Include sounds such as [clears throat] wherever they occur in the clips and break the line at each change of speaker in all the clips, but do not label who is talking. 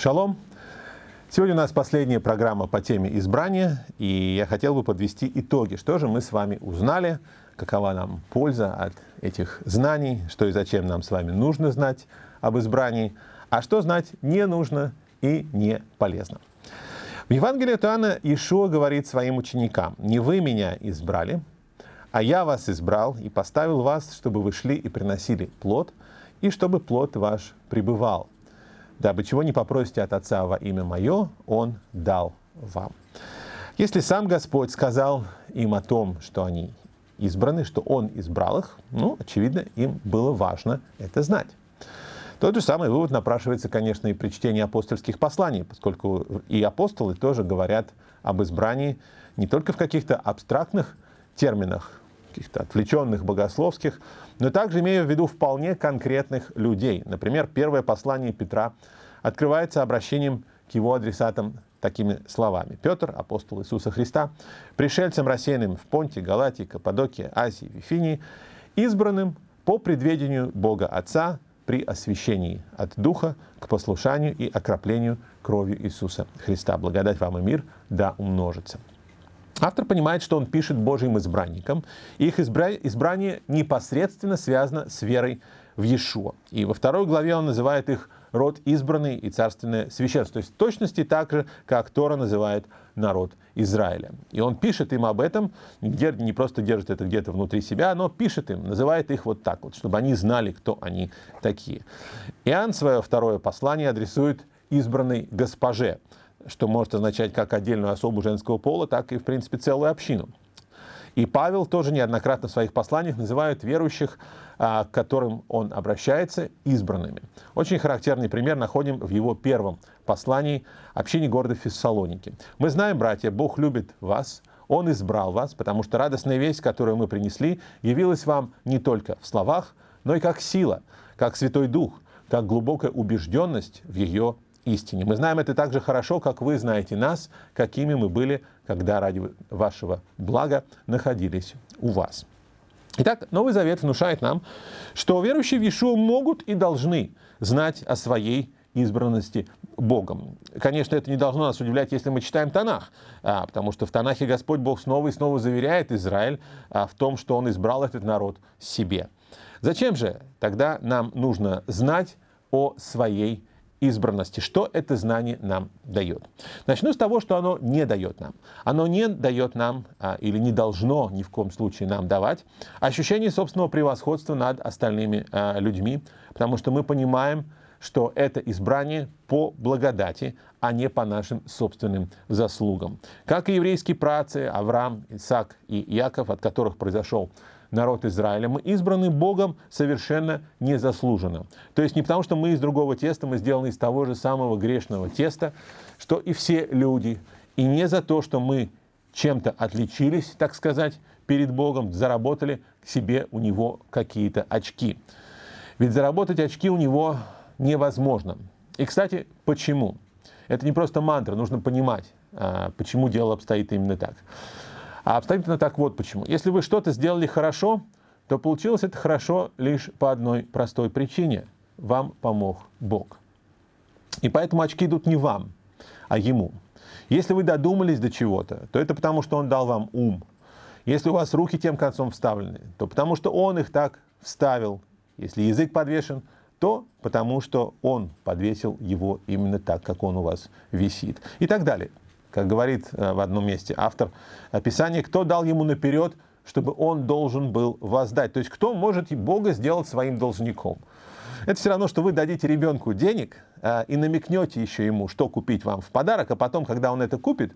Шалом! Сегодня у нас последняя программа по теме избрания, и я хотел бы подвести итоги, что же мы с вами узнали, какова нам польза от этих знаний, что и зачем нам с вами нужно знать об избрании, а что знать не нужно и не полезно. В Евангелии от Иоанна Ишуа говорит своим ученикам, «Не вы меня избрали, а я вас избрал и поставил вас, чтобы вы шли и приносили плод, и чтобы плод ваш пребывал, дабы чего не попросите от Отца во имя Мое, Он дал вам. Если сам Господь сказал им о том, что они избраны, что Он избрал их, ну, очевидно, им было важно это знать. Тот же самый вывод напрашивается, конечно, и при чтении апостольских посланий, поскольку и апостолы тоже говорят об избрании не только в каких-то абстрактных терминах, каких-то отвлеченных богословских, но также имею в виду вполне конкретных людей. Например, первое послание Петра открывается обращением к его адресатам такими словами. Петр, апостол Иисуса Христа, пришельцам рассеянным в Понте, Галатии, Каппадокии, Азии, Вифинии, избранным по предведению Бога Отца при освящении от Духа к послушанию и окроплению кровью Иисуса Христа. Благодать вам и мир да умножится. Автор понимает, что он пишет Божьим избранникам, и их избрание непосредственно связано с верой в Иешуа. И во второй главе он называет их род избранный и царственное священство. То есть в точности так же, как Тора называет народ Израиля. И он пишет им об этом, не просто держит это где-то внутри себя, но пишет им, называет их вот так вот, чтобы они знали, кто они такие. Иоанн свое второе послание адресует избранной госпоже, что может означать как отдельную особу женского пола, так и, в принципе, целую общину. И Павел тоже неоднократно в своих посланиях называет верующих, а, к которым он обращается, избранными. Очень характерный пример находим в его первом послании «Общине города Фессалоники». «Мы знаем, братья, Бог любит вас, Он избрал вас, потому что радостная весть, которую мы принесли, явилась вам не только в словах, но и как сила, как Святой Дух, как глубокая убежденность в ее истине. Мы знаем это так же хорошо, как вы знаете нас, какими мы были, когда ради вашего блага находились у вас. Итак, Новый Завет внушает нам, что верующие в Иешуа могут и должны знать о своей избранности Богом. Конечно, это не должно нас удивлять, если мы читаем Танах, а, потому что в Танахе Господь Бог снова и снова заверяет Израиль а, в том, что Он избрал этот народ себе. Зачем же тогда нам нужно знать о своей избранности. Что это знание нам дает? Начну с того, что оно не дает нам. Оно не дает нам, а, или не должно ни в коем случае нам давать, ощущение собственного превосходства над остальными а, людьми, потому что мы понимаем, что это избрание по благодати, а не по нашим собственным заслугам. Как и еврейские працы Авраам, Исаак и Яков, от которых произошел народ Израиля, мы избраны Богом совершенно незаслуженно. То есть не потому, что мы из другого теста, мы сделаны из того же самого грешного теста, что и все люди. И не за то, что мы чем-то отличились, так сказать, перед Богом, заработали себе у него какие-то очки. Ведь заработать очки у него невозможно. И, кстати, почему? Это не просто мантра, нужно понимать, а, почему дело обстоит именно так. А абсолютно так вот почему. Если вы что-то сделали хорошо, то получилось это хорошо лишь по одной простой причине. Вам помог Бог. И поэтому очки идут не вам, а Ему. Если вы додумались до чего-то, то это потому, что Он дал вам ум. Если у вас руки тем концом вставлены, то потому, что Он их так вставил. Если язык подвешен, то потому, что Он подвесил его именно так, как он у вас висит. И так далее как говорит э, в одном месте автор Писания, кто дал ему наперед, чтобы он должен был воздать. То есть кто может Бога сделать своим должником? Это все равно, что вы дадите ребенку денег э, и намекнете еще ему, что купить вам в подарок, а потом, когда он это купит,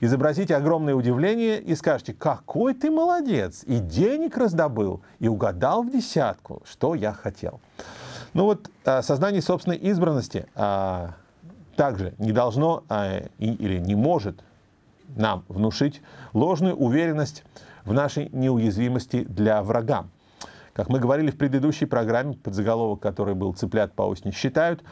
изобразите огромное удивление и скажете, какой ты молодец, и денег раздобыл, и угадал в десятку, что я хотел. Ну вот э, сознание собственной избранности а, также не должно а, или не может нам внушить ложную уверенность в нашей неуязвимости для врага. Как мы говорили в предыдущей программе, подзаголовок который был «Цыплят по осени считают»,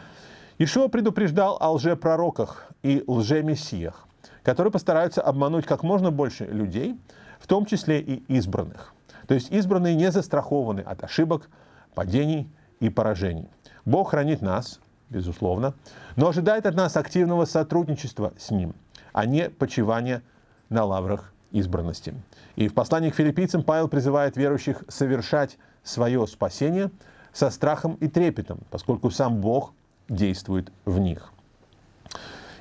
Ишуа предупреждал о лжепророках и лжемессиях, которые постараются обмануть как можно больше людей, в том числе и избранных. То есть избранные не застрахованы от ошибок, падений и поражений. Бог хранит нас, безусловно, но ожидает от нас активного сотрудничества с ним, а не почивания на лаврах избранности. И в послании к филиппийцам Павел призывает верующих совершать свое спасение со страхом и трепетом, поскольку сам Бог действует в них.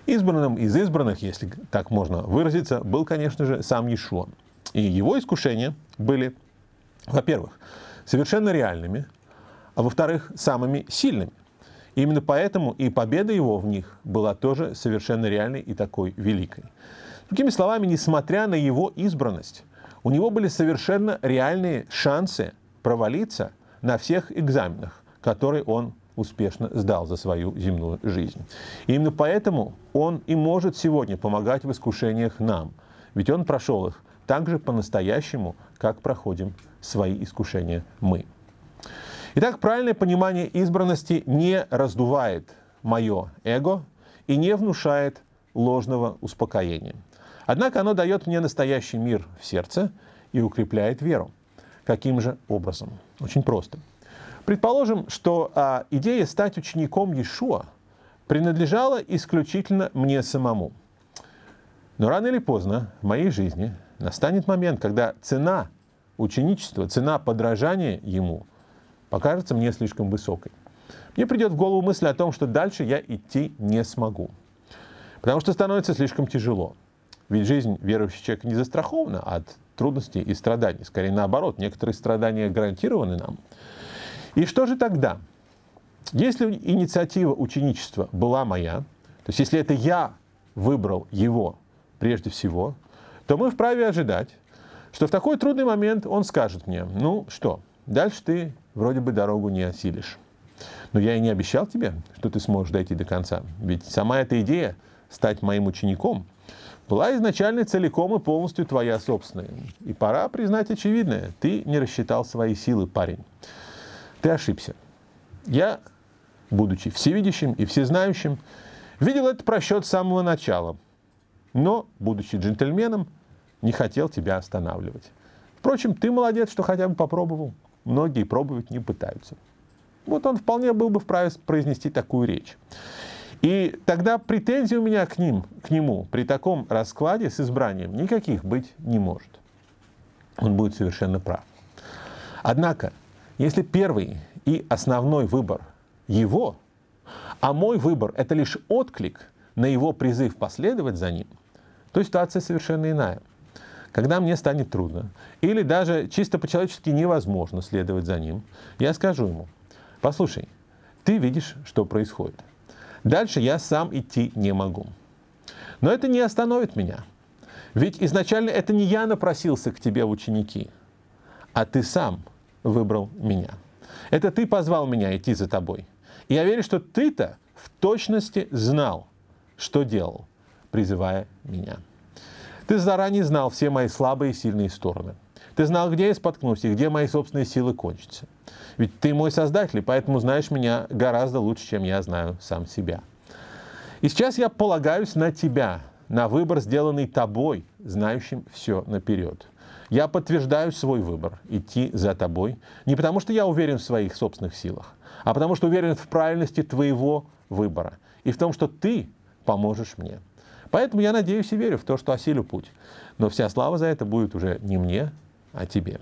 Избранным из избранных, если так можно выразиться, был, конечно же, сам Иешуа. И его искушения были, во-первых, совершенно реальными, а во-вторых, самыми сильными – именно поэтому и победа его в них была тоже совершенно реальной и такой великой. Другими словами, несмотря на его избранность, у него были совершенно реальные шансы провалиться на всех экзаменах, которые он успешно сдал за свою земную жизнь. И именно поэтому он и может сегодня помогать в искушениях нам, ведь он прошел их так же по-настоящему, как проходим свои искушения мы. Итак, правильное понимание избранности не раздувает мое эго и не внушает ложного успокоения. Однако оно дает мне настоящий мир в сердце и укрепляет веру. Каким же образом? Очень просто. Предположим, что а, идея стать учеником Иешуа принадлежала исключительно мне самому. Но рано или поздно в моей жизни настанет момент, когда цена ученичества, цена подражания ему – покажется мне слишком высокой. Мне придет в голову мысль о том, что дальше я идти не смогу, потому что становится слишком тяжело. Ведь жизнь верующего человека не застрахована от трудностей и страданий. Скорее наоборот, некоторые страдания гарантированы нам. И что же тогда? Если инициатива ученичества была моя, то есть если это я выбрал его прежде всего, то мы вправе ожидать, что в такой трудный момент он скажет мне, ну что, Дальше ты вроде бы дорогу не осилишь. Но я и не обещал тебе, что ты сможешь дойти до конца. Ведь сама эта идея стать моим учеником была изначально целиком и полностью твоя собственная. И пора признать очевидное, ты не рассчитал свои силы, парень. Ты ошибся. Я, будучи всевидящим и всезнающим, видел этот просчет с самого начала. Но, будучи джентльменом, не хотел тебя останавливать. Впрочем, ты молодец, что хотя бы попробовал многие пробовать не пытаются. Вот он вполне был бы вправе произнести такую речь. И тогда претензий у меня к, ним, к нему при таком раскладе с избранием никаких быть не может. Он будет совершенно прав. Однако, если первый и основной выбор его, а мой выбор – это лишь отклик на его призыв последовать за ним, то ситуация совершенно иная – когда мне станет трудно, или даже чисто по-человечески невозможно следовать за ним, я скажу ему, послушай, ты видишь, что происходит. Дальше я сам идти не могу. Но это не остановит меня. Ведь изначально это не я напросился к тебе в ученики, а ты сам выбрал меня. Это ты позвал меня идти за тобой. И я верю, что ты-то в точности знал, что делал, призывая меня. Ты заранее знал все мои слабые и сильные стороны. Ты знал, где я споткнусь и где мои собственные силы кончатся. Ведь ты мой создатель, поэтому знаешь меня гораздо лучше, чем я знаю сам себя. И сейчас я полагаюсь на тебя, на выбор, сделанный тобой, знающим все наперед. Я подтверждаю свой выбор идти за тобой не потому, что я уверен в своих собственных силах, а потому что уверен в правильности твоего выбора и в том, что ты поможешь мне. Поэтому я надеюсь и верю в то, что осилю путь. Но вся слава за это будет уже не мне, а тебе.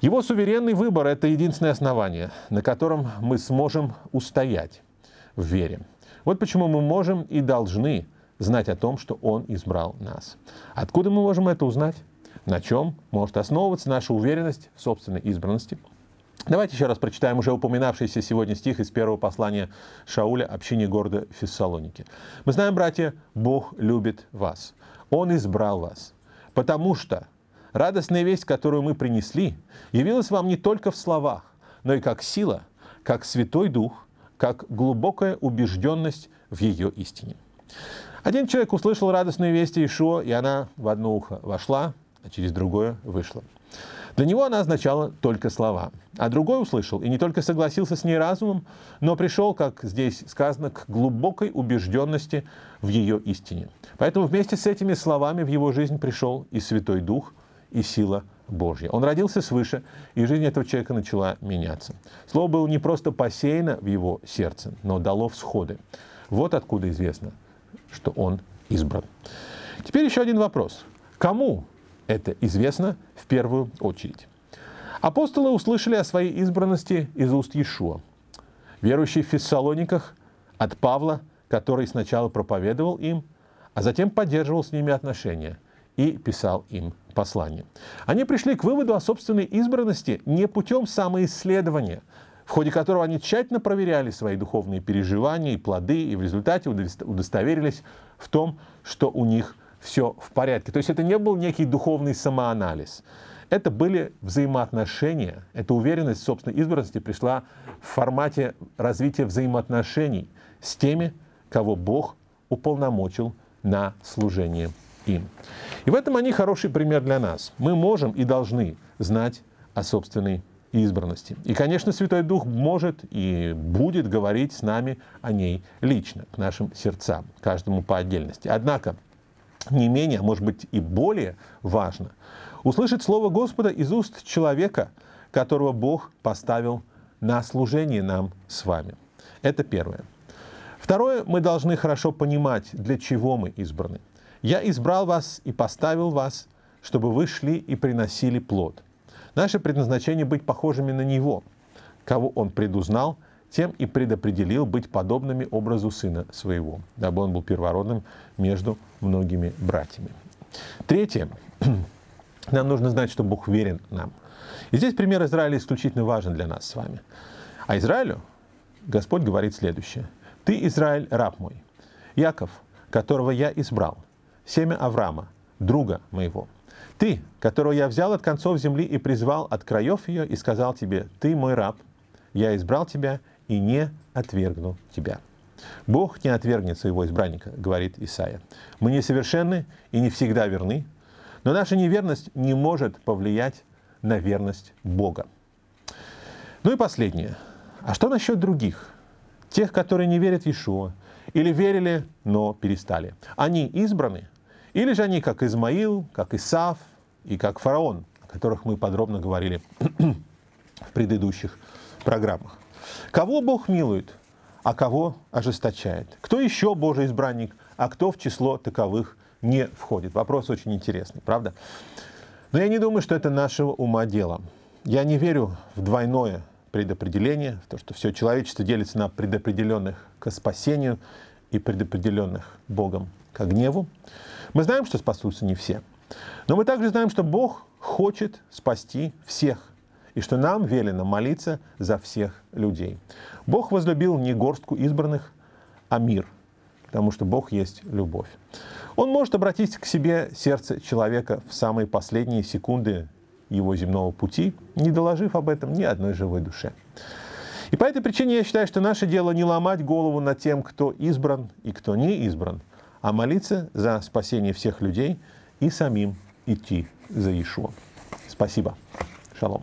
Его суверенный выбор – это единственное основание, на котором мы сможем устоять в вере. Вот почему мы можем и должны знать о том, что Он избрал нас. Откуда мы можем это узнать? На чем может основываться наша уверенность в собственной избранности – Давайте еще раз прочитаем уже упоминавшийся сегодня стих из первого послания Шауля общине города Фессалоники. Мы знаем, братья, Бог любит вас. Он избрал вас. Потому что радостная весть, которую мы принесли, явилась вам не только в словах, но и как сила, как Святой Дух, как глубокая убежденность в ее истине. Один человек услышал радостную весть Ишуа, и она в одно ухо вошла, а через другое вышла. Для него она означала только слова. А другой услышал и не только согласился с ней разумом, но пришел, как здесь сказано, к глубокой убежденности в ее истине. Поэтому вместе с этими словами в его жизнь пришел и Святой Дух, и сила Божья. Он родился свыше, и жизнь этого человека начала меняться. Слово было не просто посеяно в его сердце, но дало всходы. Вот откуда известно, что он избран. Теперь еще один вопрос. Кому это известно в первую очередь. Апостолы услышали о своей избранности из уст Иешуа. Верующие в Фессалониках от Павла, который сначала проповедовал им, а затем поддерживал с ними отношения и писал им послание. Они пришли к выводу о собственной избранности не путем самоисследования, в ходе которого они тщательно проверяли свои духовные переживания и плоды, и в результате удостоверились в том, что у них – все в порядке. То есть это не был некий духовный самоанализ. Это были взаимоотношения, эта уверенность в собственной избранности пришла в формате развития взаимоотношений с теми, кого Бог уполномочил на служение им. И в этом они хороший пример для нас. Мы можем и должны знать о собственной избранности. И, конечно, Святой Дух может и будет говорить с нами о ней лично, к нашим сердцам, каждому по отдельности. Однако не менее, а может быть и более важно, услышать Слово Господа из уст человека, которого Бог поставил на служение нам с вами. Это первое. Второе, мы должны хорошо понимать, для чего мы избраны. «Я избрал вас и поставил вас, чтобы вы шли и приносили плод». Наше предназначение быть похожими на Него, кого Он предузнал тем и предопределил быть подобными образу сына своего, дабы он был первородным между многими братьями. Третье. [clears throat] Нам нужно знать, что Бог верен нам. И здесь пример Израиля исключительно важен для нас с вами. А Израилю Господь говорит следующее. «Ты, Израиль, раб мой, Яков, которого я избрал, семя Авраама, друга моего. Ты, которого я взял от концов земли и призвал от краев ее, и сказал тебе, ты мой раб, я избрал тебя и не отвергну тебя». Бог не отвергнет своего избранника, говорит Исаия. Мы несовершенны и не всегда верны, но наша неверность не может повлиять на верность Бога. Ну и последнее. А что насчет других? Тех, которые не верят в Иешуа, или верили, но перестали. Они избраны, или же они как Измаил, как Исав и как фараон, о которых мы подробно говорили [clears throat] в предыдущих программах. Кого Бог милует, а кого ожесточает? Кто еще Божий избранник, а кто в число таковых не входит? Вопрос очень интересный, правда? Но я не думаю, что это нашего ума дело. Я не верю в двойное предопределение, в то, что все человечество делится на предопределенных к спасению и предопределенных Богом к гневу. Мы знаем, что спасутся не все. Но мы также знаем, что Бог хочет спасти всех и что нам велено молиться за всех людей. Бог возлюбил не горстку избранных, а мир, потому что Бог есть любовь. Он может обратить к себе сердце человека в самые последние секунды его земного пути, не доложив об этом ни одной живой душе. И по этой причине я считаю, что наше дело не ломать голову над тем, кто избран и кто не избран, а молиться за спасение всех людей и самим идти за Иешуа. Спасибо. Шалом.